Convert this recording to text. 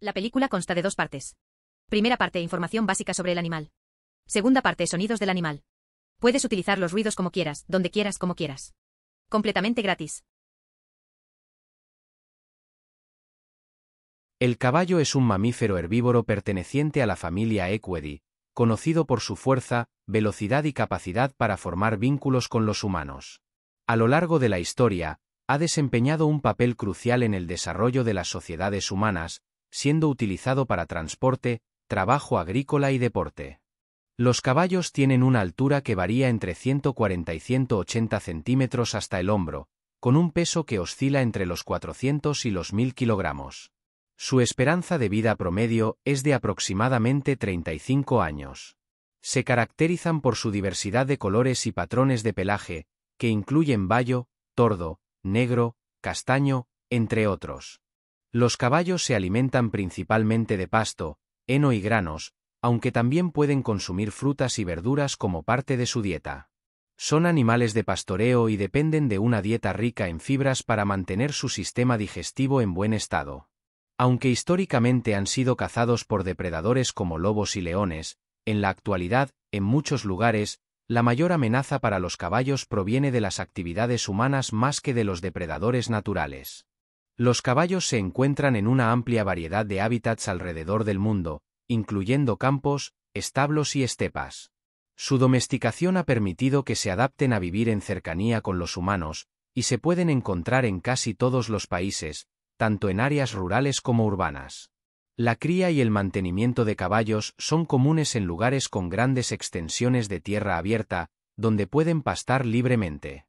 La película consta de dos partes. Primera parte, información básica sobre el animal. Segunda parte, sonidos del animal. Puedes utilizar los ruidos como quieras, donde quieras, como quieras. Completamente gratis. El caballo es un mamífero herbívoro perteneciente a la familia Equidae, conocido por su fuerza, velocidad y capacidad para formar vínculos con los humanos. A lo largo de la historia, ha desempeñado un papel crucial en el desarrollo de las sociedades humanas, siendo utilizado para transporte, trabajo agrícola y deporte. Los caballos tienen una altura que varía entre 140 y 180 centímetros hasta el hombro, con un peso que oscila entre los 400 y los 1000 kilogramos. Su esperanza de vida promedio es de aproximadamente 35 años. Se caracterizan por su diversidad de colores y patrones de pelaje, que incluyen bayo, tordo, negro, castaño, entre otros. Los caballos se alimentan principalmente de pasto, heno y granos, aunque también pueden consumir frutas y verduras como parte de su dieta. Son animales de pastoreo y dependen de una dieta rica en fibras para mantener su sistema digestivo en buen estado. Aunque históricamente han sido cazados por depredadores como lobos y leones, en la actualidad, en muchos lugares, la mayor amenaza para los caballos proviene de las actividades humanas más que de los depredadores naturales. Los caballos se encuentran en una amplia variedad de hábitats alrededor del mundo, incluyendo campos, establos y estepas. Su domesticación ha permitido que se adapten a vivir en cercanía con los humanos, y se pueden encontrar en casi todos los países, tanto en áreas rurales como urbanas. La cría y el mantenimiento de caballos son comunes en lugares con grandes extensiones de tierra abierta, donde pueden pastar libremente.